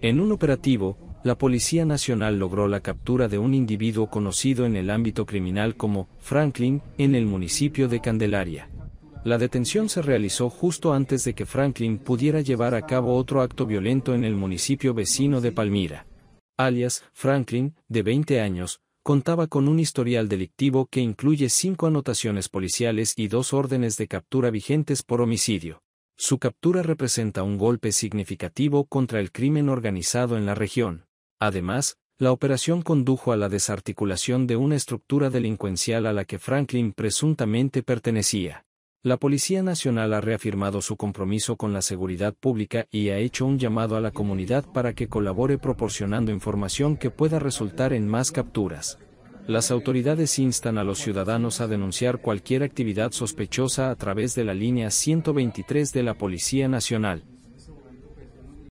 En un operativo, la Policía Nacional logró la captura de un individuo conocido en el ámbito criminal como Franklin, en el municipio de Candelaria. La detención se realizó justo antes de que Franklin pudiera llevar a cabo otro acto violento en el municipio vecino de Palmira. Alias, Franklin, de 20 años, contaba con un historial delictivo que incluye cinco anotaciones policiales y dos órdenes de captura vigentes por homicidio. Su captura representa un golpe significativo contra el crimen organizado en la región. Además, la operación condujo a la desarticulación de una estructura delincuencial a la que Franklin presuntamente pertenecía. La Policía Nacional ha reafirmado su compromiso con la seguridad pública y ha hecho un llamado a la comunidad para que colabore proporcionando información que pueda resultar en más capturas. Las autoridades instan a los ciudadanos a denunciar cualquier actividad sospechosa a través de la línea 123 de la Policía Nacional.